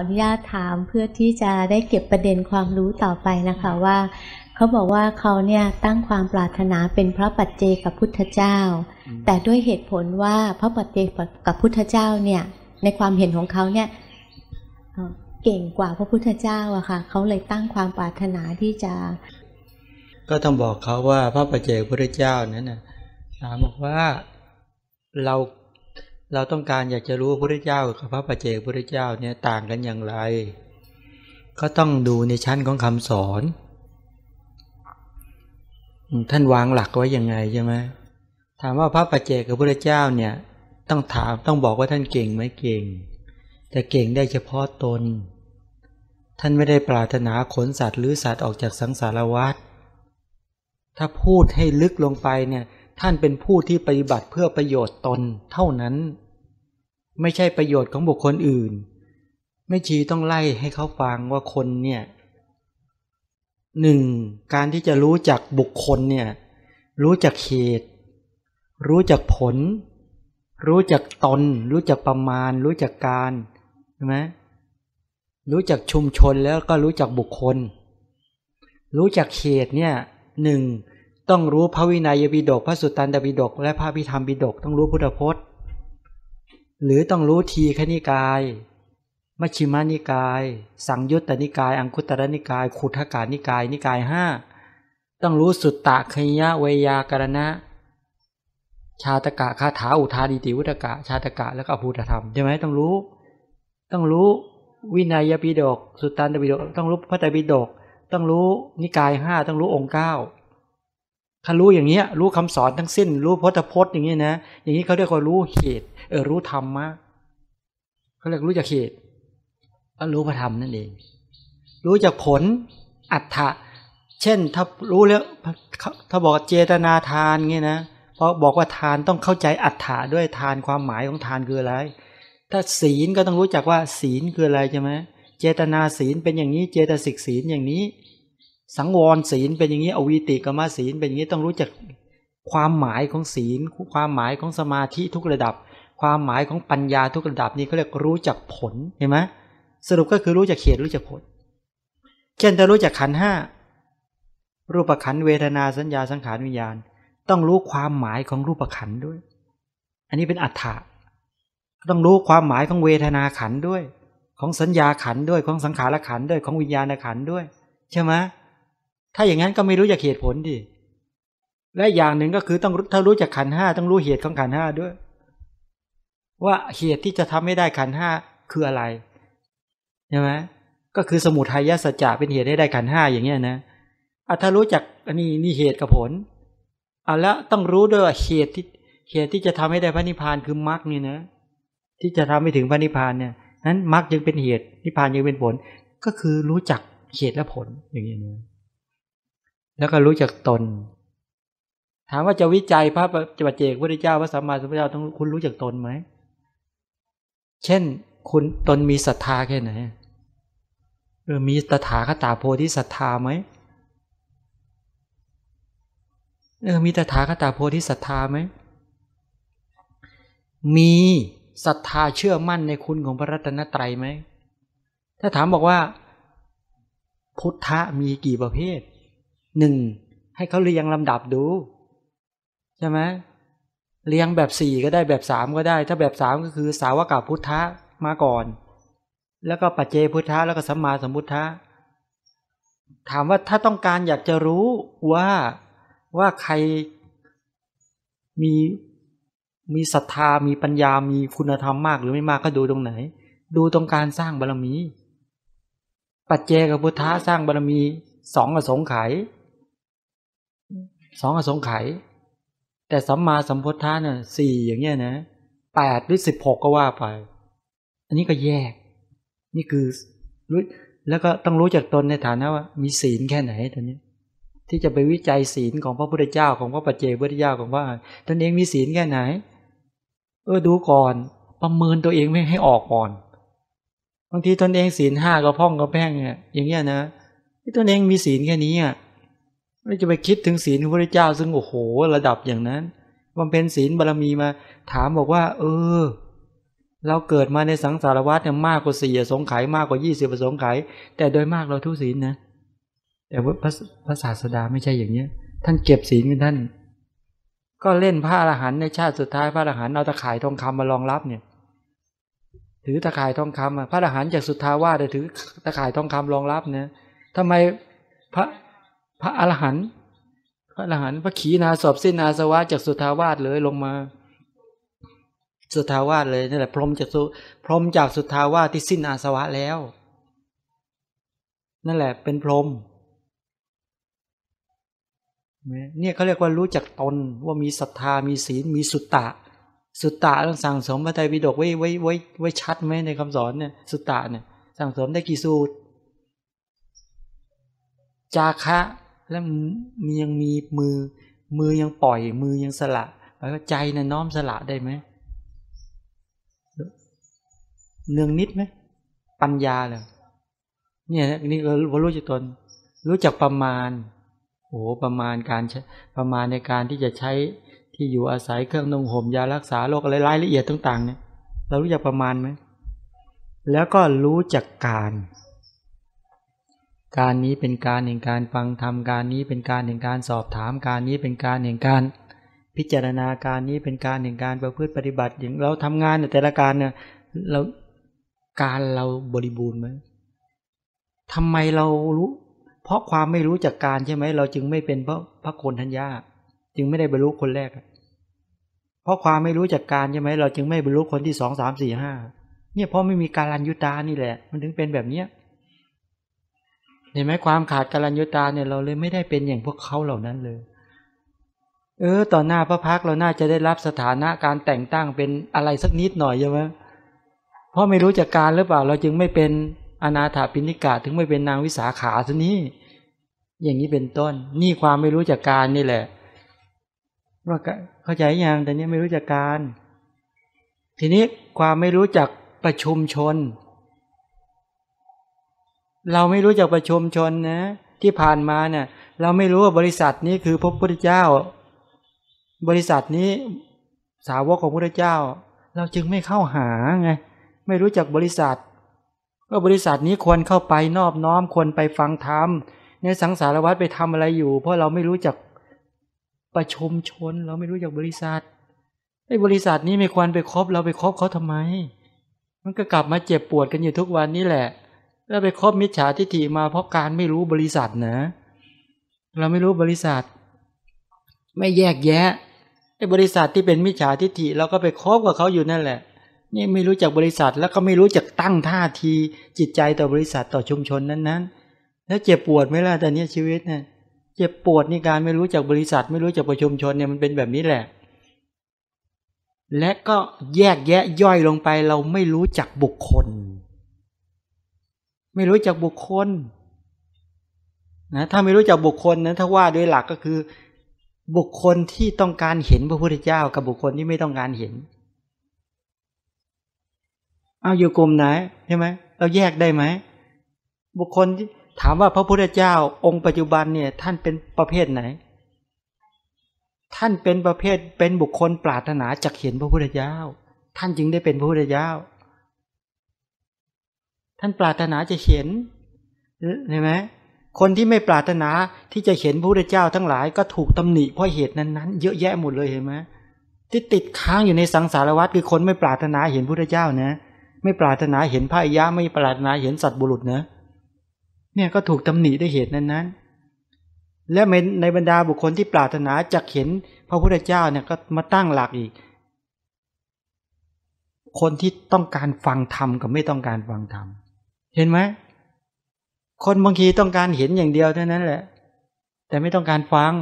ขออนุญาตถามเพื่อที่จะได้เก็บประเด็นความรู้ต่อไปนะคะว่าเขาบอกว่าเขาเนี่ยตั้งความปรารถนาเป็นพระปัจเจกับพุทธเจ้า แต่ด้วยเหตุผลว่าพระปัจเจกับพุทธเจ้าเนี่ย ในความเห็นของเขาเนี่ยเก่งกว่าพระพุทธเจ้าอะค่ะเขาเลยตั้งความปรารถนาที่จะ ก็ต้องบอกเขาว่าพระปัจเจกพุทธเจ้านั้นนะถามบอกว่าเราเราต้องการอยากจะรู้พระพุทธเจ้ากับพระปเจกพระพุทธเจ้าเนี่ยต่างกันอย่างไร ก็ต้องดูในชั้นของคำสอน ท่านวางหลักไว้ยังไงใช่ไหมถามว่าพระปเจกกับพระพุทธเจ้าเนี่ยต้องถามต้องบอกว่าท่านเก่งไหมเก่งแต่เก่งได้เฉพาะตน ท่านไม่ได้ปรารถนาขนสัตว์หรือสัตว์ออกจากสังสารวัฏถ้าพูดให้ลึกลงไปเนี่ยท่านเป็นผู้ที่ปฏิบัติเพื่อประโยชน์ตนเท่านั้นไม่ใช่ประโยชน์ของบุคคลอื่น ไม่ชีต้องไล่ให้เขาฟังว่าคนเนี่ยหนึ่งการที่จะรู้จักบุคคลเนี่ย รู้จักเหตุรู้จักผล รู้จักตนรู้จักประมาณ รู้จักการใช่ไหมรู้จักชุมชนแล้วก็รู้จักบุคคล รู้จักเขตเนี่ยหนึ่งต้องรู้พระวินัยบิดกพระสุตตันตบิดกและพระพิธรรมบิดกต้องรู้พุทธพจน์หรือต้องรู้ทีคณิกายมชิมานิกาย สังยุตตนิกายอังคุตรนิกาย ขุทกานิกายนิกายห้าต้องรู้สุตตะคยะเวยากรณะ ชาตกะคาถาอุทาดิติวุตกะชาตกะแล้วก็ภูตธรรมใช่ไหมต้องรู้ ต้องรู้ วินัยปิฎกสุตตันตปิฎกต้องรู้พระไตรปิฎกต้องรู้นิกายห้าต้องรู้องค์เก้าถ้ารู้อย่างเงี้ยรู้คำสอนทั้งสิ้น รู้พจพจน์อย่างเงี้ยนะอย่างนี้เขาเรียกว่ารู้เหตุเออรู้ธรรมะเขาเรียกรู้จากเหตุก็รู้พระธรรมนั่นเองรู้จากผลอัฏฐะเช่นถ้ารู้แล้วถ้าบอกเจตนาทานเงี้ยนะพอบอกว่าทานต้องเข้าใจอัฏฐะด้วยทานความหมายของทานคืออะไร ถ้าศีลก็ต้องรู้จักว่า ศีลคืออะไรใช่ไหมเจตนาศีลเป็นอย่างนี้เจตสิกศีลอย่างนี้สังวรศีลเป็นอย่างนี้อวีติกรรมศีล เป็นอย่างนี้ต้องรู้จักความหมายของศีล ความหมายของสมาธิทุกระดับ ความหมายของปัญญาทุกระดับนี่เขาเรียกรู้จักผลเห็นไหมสรุปก็คือรู้จักเขตรู้จักผลเช่นถ้ารู้จักขันห้ารูปขันเวทนาสัญญาสังขารวิญญาณต้องรู้ความหมายของรูปขันด้วย อันนี้เป็นอัฏฐะต้องรู้ความหมายของเวทนาขันด้วย ของสัญญาขันด้วยของสังขารขันด้วยของวิญญาณขันด้วยใช่ไหมเถ้าอย่างนั้นก็ไม่รู้จะกเหตุผลดิ และอย่างหนึ่งก็คือต้องถ้ารู้จักขันห้าต้องรู้เหตุของขันห้าด้วย ว่าเหตุที่จะทำให้ได้ขันห้า คืออะไรใช่ไหมก็คือสมุทัยสัจจะเป็นเหตุให้ได้ขันห้าอย่างเงี้ยนะอ่ะถ้ารู้จักอันนี้นี่เหตุกับผลอ่ะแล้วต้องรู้ด้วยว่าเหตุที่เหตุที่จะทำให้ได้พระนิพพานคือมรรคนี่นะที่จะทำให้ถึงพระนิพพานเนี่ยนั้นมรรคยังเป็นเหตุนิพพานยังเป็นผล ก็คือรู้จักเหตุและผลอย่างเงี้ยนะแล้วก็รู้จักตน ถามว่าจะวิจัย พระปัจเจกพระเจ้าพระสัมมาสัมพุทธเจ้าต้องคุณรู้จักตนไหม เช่น คุณตนมีศรัทธาแค่ไหนเออมีตถาคตาโพธิศรัทธาไหมเออมีตถาคตาโพธิศรัทธาไหม มีศรัทธาเชื่อมั่นในคุณของพระรัตนตรัยไหม ถ้าถามบอกว่า พุทธะมีกี่ประเภทหนึ่งให้เขาเรียงลำดับดูใช่ไหมเรียงแบบสี่ก็ได้แบบสามก็ได้ ถ้าแบบสามก็คือสาวกาพุทธะมาก่อน แล้วก็ปัจเจพุทธะแล้วก็สัมมาสัมพุทธะถามว่าถ้าต้องการอยากจะรู้ว่าว่าใครมีมีศรัทธามีปัญญามีคุณธรรมมาก หรือไม่มากก็ดูตรงไหน ดูตรงการสร้างบารรมี ปัจเจกพุทธะสร้างบารรมีสองอสงไขยสองอสงไขยแต่สัมมาสัมพุทธะเนี่ยสี่อย่างเงี้ยนะแปดหรือสิบหกก็ว่าไปอันนี้ก็แยก นี่คือรู้แล้วก็ต้องรู้จักตนในฐานะว่า มีศีลแค่ไหนตอนนี้ที่จะไปวิจัยศีลของพระพุทธเจ้าของพระปัจเจกพุทธเจ้าของว่าตนเองมีศีลแค่ไหนเออดูก่อนประเมินตัวเองไม่ให้ออกก่อนบางทีตนเองศีลห้าก็พ่องก็แพ้งเนี่ยอย่างเงี้ยนะที่ตนเองมีศีลแค่นี้อ่ะไม่จะไปคิดถึงศีลพระพทธเจ้าซึ่ง โอ้โห ระดับอย่างนั้นบำเพ็ญศีลบารมีมาถามบอกว่า เออ เราเกิดมาในสังสารวัฏเนี่ยมากกว่าสี่สงไขยมากกว่ายี่สิบสงไขยแต่โดยมากเราทุศีลนะแต่ว่าพระศาสดาไม่ใช่อย่างเนี้ยท่านเก็บศีลกันท่าน ก็เล่นพระอรหันต์ในชาติสุดท้ายพระอรหันต์เอาตะข่ายทองคำมารองรับเนี่ยถือตะข่ายทองคำพระอรหันต์จากสุดท้าว่าะถือตะข่ายทองคำรองรับเนี่ยทำไมพระพระอรหันต์พระอรหันต์พระขีนาสอบสิ้นนาสวะจากสุทาวาสเลยลงมา สุทาวาสเลยนั่นแหละ พรมจากสุพรมจากสุทาวาสที่สิ้นอาสวะแล้ว นั่นแหละเป็นพรมเนี่ยเขาเรียกว่ารู้จักตน ว่ามีศรัทธา มีศีลมีสุตตะ สุตตะต้องสั่งสมพระไตรปิฎกไว้ไว้ไว้ไว้ชัดไหมในคำสอนเนี่ยสุตตะเนี่ย สั่งสมได้กี่สูตร จาคะแล้วมียังมีมือมือยังปล่อย มือยังสละแล้วใจนะ่ะ น้อมสละได้ไหมเนืองนิดไหมปัญญาเลยเนี่ยนี่เก็รู้จักตน รู้จักประมาณโอ้ประมาณการประมาณในการที่จะใช้ที่อยู่อาศัยเครื่องนงห่มยารักษาโรคอะไรรายละเอียดต่างๆเนี่ยเรารู้จักประมาณไหมแล้วก็รู้จักการการนี้เป็นการแห่งการฟังธรรมการนี้เป็นการแห่งการสอบถามการนี้เป็นการแห่งการพิจารณาการนี้เป็นการแห่งการประพฤติปฏิบัติอย่างเราทำงานแต่ละการเนี่ยเราการเราบริบูรณ์ไหมทำไมเรารู้ เพราะความไม่รู้จักการใช่ไหมเราจึงไม่เป็นพระพระโกนทัญญาจึงไม่ได้บรรลุคนแรกเพราะความไม่รู้จักการใช่ไหมเราจึงไม่บรรลุคนที่สองสามสี่ห้าเนี่ยเพราะไม่มีการรันยุตานี่แหละ มันถึงเป็นแบบเนี้ยเห็นไหมความขาดกัลัญญตาเนี่ยเรา เลยไม่ได้เป็นอย่างพวกเขาเหล่านั้นเลย เออต่อหน้าพระพักเราน่าจะได้รับสถานะการแต่งตั้งเป็นอะไรสักนิดหน่อยใช่ไหมเพราะไม่รู้จักการหรือเปล่า เราจึงไม่เป็นอนาถาปิณิกาถึงไม่เป็นนางวิสาขาซะนี้อย่างนี้เป็นต้น นี่ความไม่รู้จักการนี่แหละว่าเข้าใจยาง แต่เนี้ยไม่รู้จักการ ทีนี้ความไม่รู้จักประชุมชนเราไม่รู้จักประชุมชนนะที่ผ่านมาเนี่ยเราไม่รู้ว่าบริษัทนี้คือพระพุทธเจ้า บริษัทนี้สาวกของพระพุทธเจ้า เราจึงไม่เข้าหาไงไม่รู้จักบริษัทว่าบริษัทนี้ควรเข้าไปนอบน้อมควรไปฟังธรรมในสังสารวัตรไปทำอะไรอยู่ เพราะเราไม่รู้จักประชมชน เราไม่รู้จักบริษัทไอ้บริษัทนี้ไม่ควรไปคบเราไปคบเขาทำไม มันก็กลับมาเจ็บปวดกันอยู่ทุกวันนี้แหละเล้วไปคบมิจฉาทิฏฐิมาเพราะการไม่รู้บริษัทนะ เราไม่รู้บริษัท ไม่แยกแยะไอ้บริษัทที่เป็นมิจฉาทิฏฐิเราก็ไปคบกับเขาอยู่นั่นแหละ นี่ไม่รู้จักบริษัทแล้วก็ไม่รู้จักตั้งท่าทีจิตใจต่อบริษัทต่อชุมชนนั้น ๆ แล้วเจ็บปวดไหมล่ะตอนนี้ชีวิตเนี่ย เจ็บปวดในการไม่รู้จักบริษัทไม่รู้จักประชุมชนเนี่ยมันเป็นแบบนี้แหละ และก็แยกแยะย่อยลงไปเราไม่รู้จักบุคคลไม่รู้จักบุคคลนะถ้าไม่รู้จักบุคคลนั้นถ้าว่าด้วยหลักก็คือ บุคคลที่ต้องการเห็นพระพุทธเจ้ากับบุคคลที่ไม่ต้องการเห็นเอาอยู่กลุ่มไหนใช่ไหมเราแยกได้ไหมบุคคลถามว่าพระพุทธเจ้า องค์ปัจจุบันเนี่ยท่านเป็นประเภทไหน ท่านเป็นประเภทเป็นบุคคลปรารถนาจากเห็นพระพุทธเจ้า ท่านจึงได้เป็นพระพุทธเจ้าท่านปรารถนาจะเห็นเห็นไหมคนที่ไม่ปรารถนาที่จะเห็นพระพุทธเจ้า ทั้งหลายก็ถูกตำหนิเพราะเหตุนั้นๆเยอะแยะหมดเลยเห็นไหมที่ติดค้างอยู่ในสังสารวัฏคือคนไม่ปรารถนาเห็นพระพุทธเจ้านะไม่ปรารถนาเห็นพระอยะไม่ปรารถนาเห็นสัตว์บุรุษนะเนี่ยก็ถูกตำหนิด้วยเหตุนั้นๆและในบรรดาบุคคลที่ปรารถนาจะเห็นพระพุทธเจ้าเนี่ยก็มาตั้งหลักอีก คนที่ต้องการฟังธรรมกับไม่ต้องการฟังธรรมเห็นไหมคนบางทีต้องการเห็นอย่างเดียวเท่านั้นแหละแต่ไม่ต้องการฟัง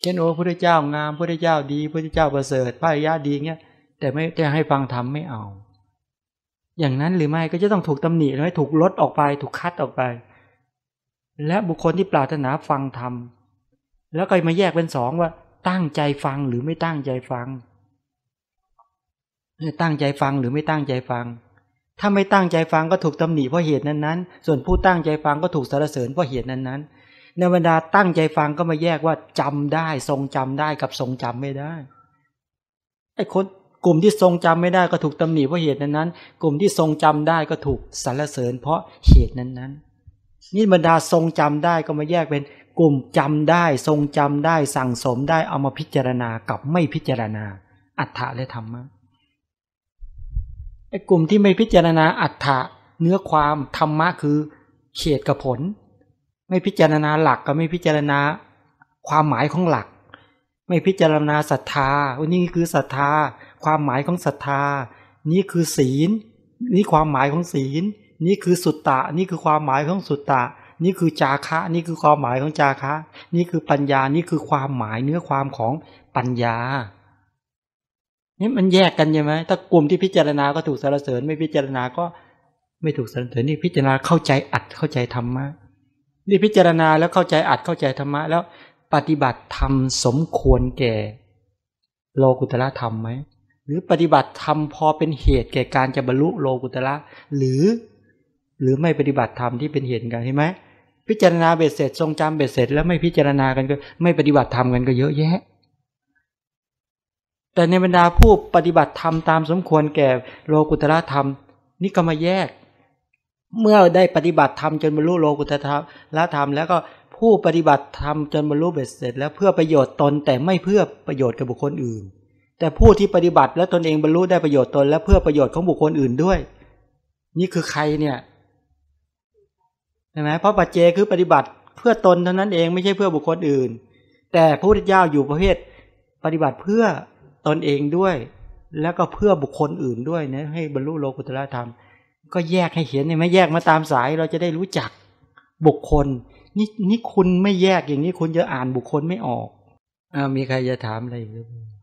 เช่นโอ้พระเจ้างามพระเจ้าดีพระเจ้าประเสริฐพระอริดีเงี้ยแต่ไม่จะให้ฟังทำไม่เอา อย่างนั้นหรือไม่ก็จะต้องถูกตำหนิหรือถูกลดออกไปถูกคัดออกไป และบุคคลที่ปรารถนาฟังทำแล้วก็มาแยกเป็นสองว่าตั้งใจฟังหรือไม่ตั้งใจฟังตั้งใจฟังหรือไม่ตั้งใจฟังถ้าไม่ตั้งใจฟังก็ถูกตำหนิเพราะเหตุนั้นๆส่วนผู้ตั้งใจฟังก็ถูกสรรเสริญเพราะเหตุนั้นๆ ในบรรดาตั้งใจฟังก็มาแยกว่าจำได้ทรงจำได้กับทรงจำไม่ได้ ไอ้คนกลุ่มที่ทรงจำไม่ได้ก็ถูกตำหนิเพราะเหตุนั้นๆกลุ่มที่ทรงจำได้ก็ถูกสรรเสริญ เพราะเหตุนั้นๆนี่บรรดาทรงจำได้ก็มาแยกเป็นกลุ่มจำได้ ทรงจำได้ สั่งสมได้เอามาพิจารณากับไม่พิจารณาอัฏฐะและธรรมะไอ้กลุ่มที่ไม่พิจารณาอัฏฐะเนื้อความธรรมะคือเขตกับผล ไม่พิจารณาหลักก็ไม่พิจารณาความหมายของหลัก ไม่พิจารณาศรัทธาวันนี้คือศรัทธา ความหมายของศรัทธา นี่คือศีล นี่ความหมายของศีลนี่คือสุตตะนี่คือความหมายของสุตตะนี่คือจาคะ นี่คือความหมายของจาคะ นี่คือปัญญา นี่คือความหมายเนื้อความของปัญญานี่มันแยกกันใช่ไหม ถ้ากลุ่มที่พิจารณาก็ถูกสรรเสริญ ไม่พิจารณา ก็ไม่ถูกสรรเสริญ นี่พิจารณาเข้าใจอัดเข้าใจธรรมะ นี่พิจารณาแล้วเข้าใจอัดเข้าใจธรรมะแล้วปฏิบัติธรรมสมควรแก่ โลกุตละธรรมไหม หรือปฏิบัติธรรมพอเป็นเหตุแก่การจะบรรลุโลกุตละหรือ หรือไม่ปฏิบัติธรรมที่เป็นเหตุกันใช่ไหม พิจารณาเบ็ดเสร็จทรงจำเบ็ดเสร็จแล้วไม่พิจารณากันก็ไม่ปฏิบัติธรรมกันก็เยอะแยะแต่ในบรรดาผู้ปฏิบัติธรรมตามสมควรแก่โลกุตระธรรมนี่ก็มาแยก เมื่อได้ปฏิบัติธรรมจนบรรลุโลกุตละธรรมแล้วก็ผู้ปฏิบัติธรรมจนบรรลุเบ็ดเสร็จ แล้วเพื่อประโยชน์ตนแต่ไม่เพื่อประโยชน์กับบุคคลอื่น แต่ผู้ที่ปฏิบัติและตนเองบรรลุได้ประโยชน์ตนและเพื่อประโยชน์ของบุคคลอื่นด้วย นี่คือใครเนี่ยใช่ไหมเพราะปัจเจคือปฏิบัติเพื่อตนเท่านั้นเองไม่ใช่เพื่อบุคคลอื่น แต่พระพุทธเจ้าอยู่ประเภทปฏิบัติเพื่อตนเองด้วยแล้วก็เพื่อบุคคลอื่นด้วยนะ ให้บรรลุโลกุตละธรรม ก็แยกให้เห็นเนไม่แยกมาตามสาย เราจะได้รู้จัก บุคคลนี่นี่คุณไม่แยกอย่างนี้คุณจะอ่านบุคคลไม่ออกอามีใครจะถามอะไรหรือเปล่า